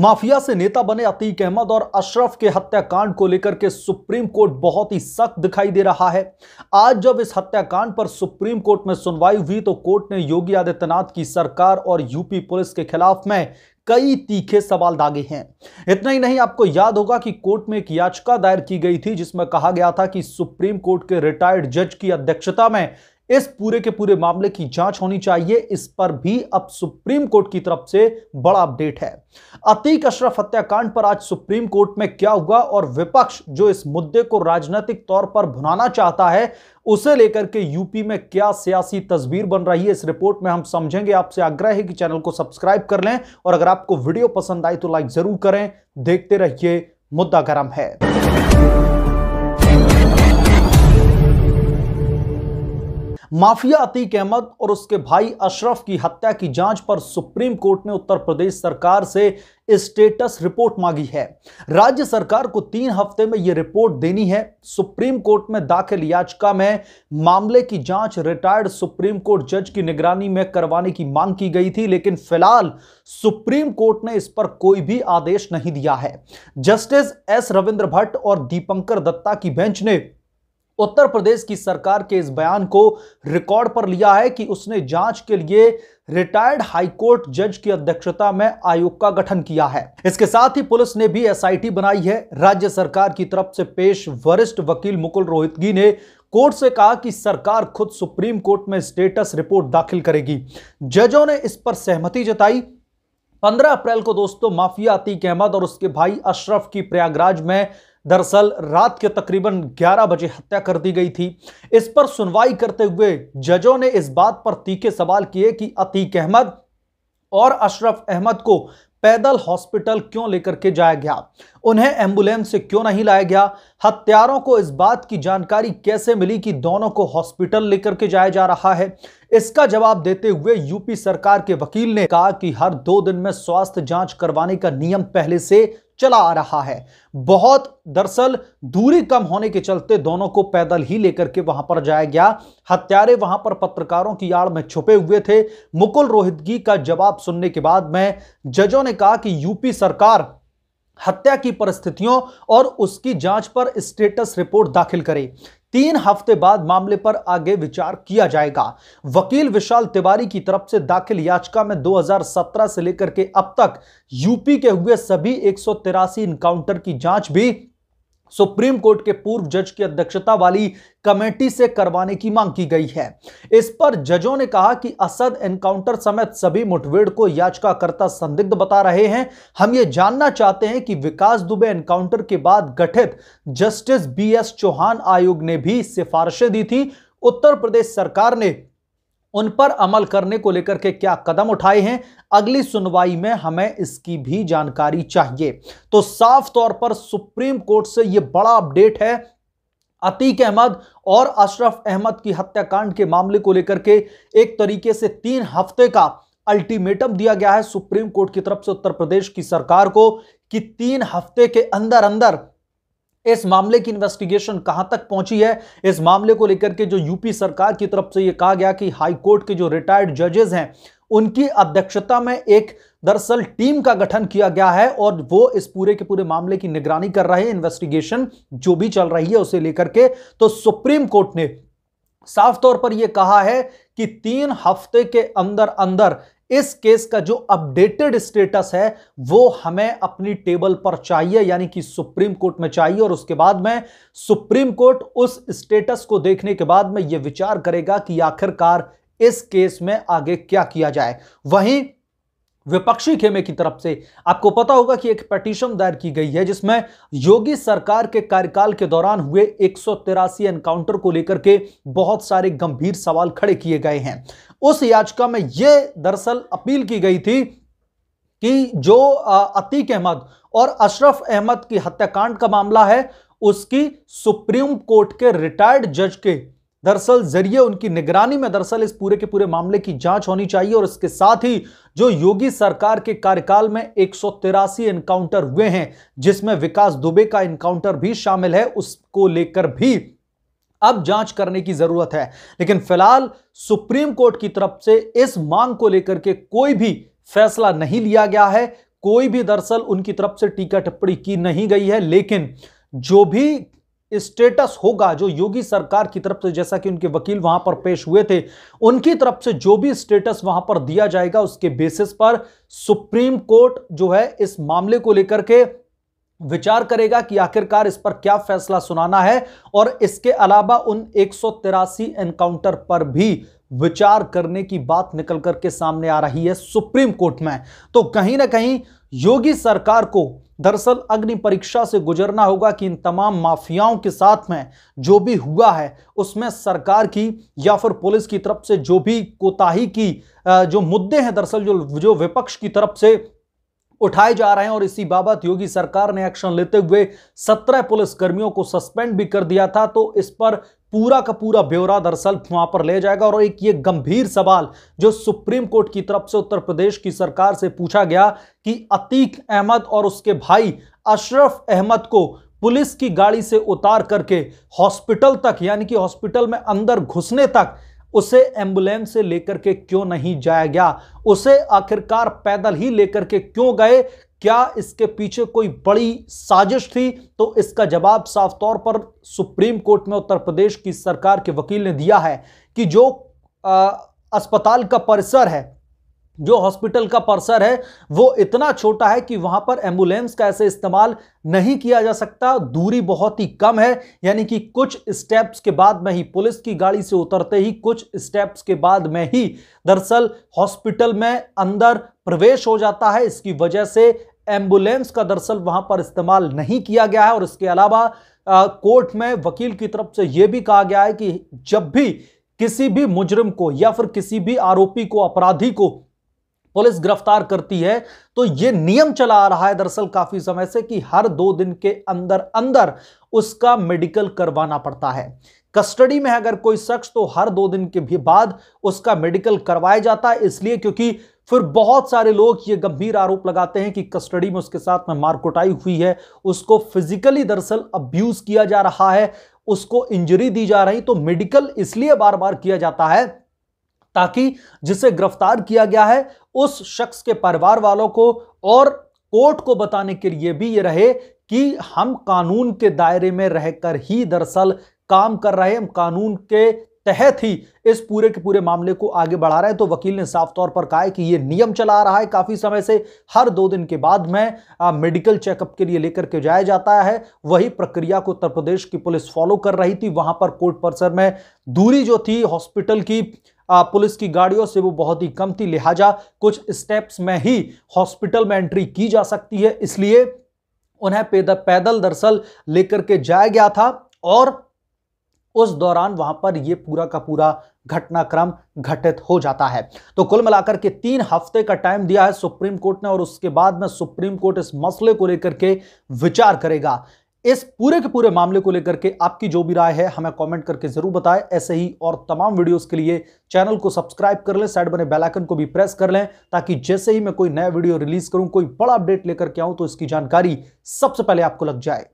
mafia से नेता बने अतीक अहमद और अशरफ के हत्याकांड को लेकर के सुप्रीम कोर्ट बहुत ही सख्त दिखाई दे रहा है आज जब इस हत्याकांड पर सुप्रीम कोर्ट में सुनवाई हुई तो कोर्ट ने योगी आदित्यनाथ की सरकार और यूपी पुलिस के खिलाफ में कई तीखे सवाल दागे हैं इतना ही नहीं आपको याद होगा कि कोर्ट में एक याचिका दायर की गई थी जिसमें कहा गया था कि सुप्रीम कोर्ट के रिटायर्ड जज की अध्यक्षता में इस पूरे के पूरे मामले की जांच होनी चाहिए इस पर भी अब सुप्रीम कोर्ट की तरफ से बड़ा अपडेट है अतीक अशरफ हत्याकांड पर आज सुप्रीम कोर्ट में क्या हुआ और विपक्ष जो इस मुद्दे को राजनीतिक तौर पर भुनाना चाहता है उसे लेकर के यूपी में क्या सियासी तस्वीर बन रही है इस रिपोर्ट में हम समझेंगे आपसे आग्रह है कि चैनल को सब्सक्राइब कर लें और अगर आपको वीडियो पसंद आई तो लाइक जरूर करें देखते रहिए मुद्दा गर्म है माफिया अतीक अहमद और उसके भाई अशरफ की हत्या की जांच पर सुप्रीम कोर्ट ने उत्तर प्रदेश सरकार से स्टेटस रिपोर्ट मांगी है राज्य सरकार को तीन हफ्ते में यह रिपोर्ट देनी है सुप्रीम कोर्ट में दाखिल याचिका में मामले की जांच रिटायर्ड सुप्रीम कोर्ट जज की निगरानी में करवाने की मांग की गई थी लेकिन फिलहाल सुप्रीम कोर्ट ने इस पर कोई भी आदेश नहीं दिया है जस्टिस एस रविंद्र भट्ट और दीपंकर दत्ता की बेंच ने उत्तर प्रदेश की सरकार के इस बयान को रिकॉर्ड पर लिया है कि उसने जांच के लिए रिटायर्ड हाईकोर्ट जज की अध्यक्षता में आयोग का गठन किया है इसके साथ ही पुलिस ने भी एसआईटी बनाई है राज्य सरकार की तरफ से पेश वरिष्ठ वकील मुकुल रोहितगी ने कोर्ट से कहा कि सरकार खुद सुप्रीम कोर्ट में स्टेटस रिपोर्ट दाखिल करेगी जजों ने इस पर सहमति जताई 15 अप्रैल को दोस्तों माफिया अतीक अहमद और उसके भाई अशरफ की प्रयागराज में दरअसल रात के तकरीबन 11 बजे हत्या कर दी गई थी इस पर सुनवाई करते हुए जजों ने इस बात पर तीखे सवाल किए कि अतीक अहमद और अशरफ अहमद को पैदल हॉस्पिटल क्यों लेकर के जाया गया उन्हें एम्बुलेंस से क्यों नहीं लाया गया हत्यारों को इस बात की जानकारी कैसे मिली कि दोनों को हॉस्पिटल लेकर के जाया जा रहा है इसका जवाब देते हुए यूपी सरकार के वकील ने कहा कि हर दो दिन में स्वास्थ्य जांच करवाने का नियम पहले से चला आ रहा है बहुत दरअसल दूरी कम होने के चलते दोनों को पैदल ही लेकर के वहां पर जाया गया हत्यारे वहां पर पत्रकारों की आड़ में छुपे हुए थे मुकुल रोहितगी का जवाब सुनने के बाद में जजों ने कहा कि यूपी सरकार हत्या की परिस्थितियों और उसकी जांच पर स्टेटस रिपोर्ट दाखिल करे तीन हफ्ते बाद मामले पर आगे विचार किया जाएगा वकील विशाल तिवारी की तरफ से दाखिल याचिका में 2017 से लेकर के अब तक यूपी के हुए सभी एक इनकाउंटर की जांच भी सुप्रीम कोर्ट के पूर्व जज की अध्यक्षता वाली कमेटी से करवाने की मांग की गई है इस पर जजों ने कहा कि असद एनकाउंटर समेत सभी मुठभेड़ को याचिकाकर्ता संदिग्ध बता रहे हैं हम ये जानना चाहते हैं कि विकास दुबे एनकाउंटर के बाद गठित जस्टिस बी एस चौहान आयोग ने भी सिफारिशें दी थी उत्तर प्रदेश सरकार ने उन पर अमल करने को लेकर के क्या कदम उठाए हैं अगली सुनवाई में हमें इसकी भी जानकारी चाहिए तो साफ तौर पर सुप्रीम कोर्ट से यह बड़ा अपडेट है अतीक अहमद और अशरफ अहमद की हत्याकांड के मामले को लेकर के एक तरीके से तीन हफ्ते का अल्टीमेटम दिया गया है सुप्रीम कोर्ट की तरफ से उत्तर प्रदेश की सरकार को कि तीन हफ्ते के अंदर अंदर इस मामले की इन्वेस्टिगेशन कहां तक पहुंची है इस मामले को लेकर के जो यूपी सरकार की तरफ से यह कहा गया कि हाई कोर्ट के जो रिटायर्ड जजेस हैं उनकी अध्यक्षता में एक दरअसल टीम का गठन किया गया है और वो इस पूरे के पूरे मामले की निगरानी कर रहे हैं इन्वेस्टिगेशन जो भी चल रही है उसे लेकर के तो सुप्रीम कोर्ट ने साफ तौर पर यह कहा है कि तीन हफ्ते के अंदर अंदर इस केस का जो अपडेटेड स्टेटस है वो हमें अपनी टेबल पर चाहिए यानी कि सुप्रीम कोर्ट में चाहिए और उसके बाद में सुप्रीम कोर्ट उस स्टेटस को देखने के बाद में यह विचार करेगा कि आखिरकार इस केस में आगे क्या किया जाए वहीं विपक्षी खेमे की तरफ से आपको पता होगा कि एक पटिशन दायर की गई है जिसमें योगी सरकार के कार्यकाल के दौरान हुए एक एनकाउंटर को लेकर के बहुत सारे गंभीर सवाल खड़े किए गए हैं उस याचिका में यह दरअसल अपील की गई थी कि जो अतीक अहमद और अशरफ अहमद की हत्याकांड का मामला है उसकी सुप्रीम कोर्ट के रिटायर्ड जज के दरअसल जरिए उनकी निगरानी में दरअसल इस पूरे के पूरे मामले की जांच होनी चाहिए और इसके साथ ही जो योगी सरकार के कार्यकाल में एक एनकाउंटर हुए हैं जिसमें विकास दुबे का एनकाउंटर भी शामिल है उसको लेकर भी अब जांच करने की जरूरत है लेकिन फिलहाल सुप्रीम कोर्ट की तरफ से इस मांग को लेकर के कोई भी फैसला नहीं लिया गया है कोई भी दरअसल उनकी तरफ से टीका टिप्पणी की नहीं गई है लेकिन जो भी स्टेटस होगा जो योगी सरकार की तरफ से जैसा कि उनके वकील वहां पर पेश हुए थे उनकी तरफ से जो भी स्टेटस वहां पर दिया जाएगा उसके बेसिस पर सुप्रीम कोर्ट जो है इस मामले को लेकर के विचार करेगा कि आखिरकार इस पर क्या फैसला सुनाना है और इसके अलावा उन एक एनकाउंटर पर भी विचार करने की बात निकल करके सामने आ रही है सुप्रीम कोर्ट में तो कहीं ना कहीं योगी सरकार को दरअसल अग्नि परीक्षा से गुजरना होगा कि इन तमाम माफियाओं के साथ में जो भी हुआ है उसमें सरकार की या फिर पुलिस की तरफ से जो भी कोताही की जो मुद्दे हैं दरअसल जो जो विपक्ष की तरफ से उठाए जा रहे हैं और इसी बाबत योगी सरकार ने एक्शन लेते हुए सत्रह पुलिसकर्मियों को सस्पेंड भी कर दिया था तो इस पर पूरा का पूरा ब्यौरा दरअसल वहां पर ले जाएगा और एक ये गंभीर सवाल जो सुप्रीम कोर्ट की तरफ से उत्तर प्रदेश की सरकार से पूछा गया कि अतीक अहमद और उसके भाई अशरफ अहमद को पुलिस की गाड़ी से उतार करके हॉस्पिटल तक यानी कि हॉस्पिटल में अंदर घुसने तक उसे एम्बुलेंस से लेकर के क्यों नहीं जाया गया उसे आखिरकार पैदल ही लेकर के क्यों गए क्या इसके पीछे कोई बड़ी साजिश थी तो इसका जवाब साफ तौर पर सुप्रीम कोर्ट में उत्तर प्रदेश की सरकार के वकील ने दिया है कि जो आ, अस्पताल का परिसर है जो हॉस्पिटल का परिसर है वो इतना छोटा है कि वहां पर एम्बुलेंस का ऐसे इस्तेमाल नहीं किया जा सकता दूरी बहुत ही कम है यानी कि कुछ स्टेप्स के बाद में ही पुलिस की गाड़ी से उतरते ही कुछ स्टेप्स के बाद में ही दरअसल हॉस्पिटल में अंदर प्रवेश हो जाता है इसकी वजह से एम्बुलेंस का दरअसल वहां पर इस्तेमाल नहीं किया गया है और इसके अलावा कोर्ट में वकील की तरफ से यह भी कहा गया है कि जब भी किसी भी मुजरिम को या फिर किसी भी आरोपी को अपराधी को पुलिस गिरफ्तार करती है तो ये नियम चला आ रहा है दरअसल काफी समय से कि हर दो दिन के अंदर अंदर उसका मेडिकल करवाना पड़ता है कस्टडी में अगर कोई शख्स तो हर दो दिन के भी बाद उसका मेडिकल करवाया जाता है इसलिए क्योंकि फिर बहुत सारे लोग ये गंभीर आरोप लगाते हैं कि कस्टडी में उसके साथ में मारकुटाई हुई है उसको फिजिकली दरअसल अब्यूज किया जा रहा है उसको इंजरी दी जा रही तो मेडिकल इसलिए बार बार किया जाता है ताकि जिसे गिरफ्तार किया गया है उस शख्स के परिवार वालों को और कोर्ट को बताने के लिए भी ये रहे कि हम कानून के दायरे में रहकर ही दरअसल काम कर रहे हैं कानून के तहत ही इस पूरे के पूरे मामले को आगे बढ़ा रहे हैं तो वकील ने साफ तौर पर कहा है कि ये नियम चला रहा है काफ़ी समय से हर दो दिन के बाद में मेडिकल चेकअप के लिए लेकर के जाया जाता है वही प्रक्रिया को उत्तर प्रदेश की पुलिस फॉलो कर रही थी वहां पर कोर्ट परिसर में दूरी जो थी हॉस्पिटल की पुलिस की गाड़ियों से वो बहुत ही कम थी लिहाजा कुछ स्टेप्स में ही हॉस्पिटल में एंट्री की जा सकती है इसलिए उन्हें पैदल दरअसल लेकर के जाया गया था और उस दौरान वहां पर यह पूरा का पूरा घटनाक्रम घटित हो जाता है तो कुल मिलाकर के तीन हफ्ते का टाइम दिया है सुप्रीम कोर्ट ने और उसके बाद में सुप्रीम कोर्ट इस मसले को लेकर के विचार करेगा इस पूरे के पूरे मामले को लेकर के आपकी जो भी राय है हमें कमेंट करके जरूर बताएं ऐसे ही और तमाम वीडियोस के लिए चैनल को सब्सक्राइब कर लें साइड बने बेल आइकन को भी प्रेस कर लें ताकि जैसे ही मैं कोई नया वीडियो रिलीज करूं कोई बड़ा अपडेट लेकर के आऊं तो इसकी जानकारी सबसे पहले आपको लग जाए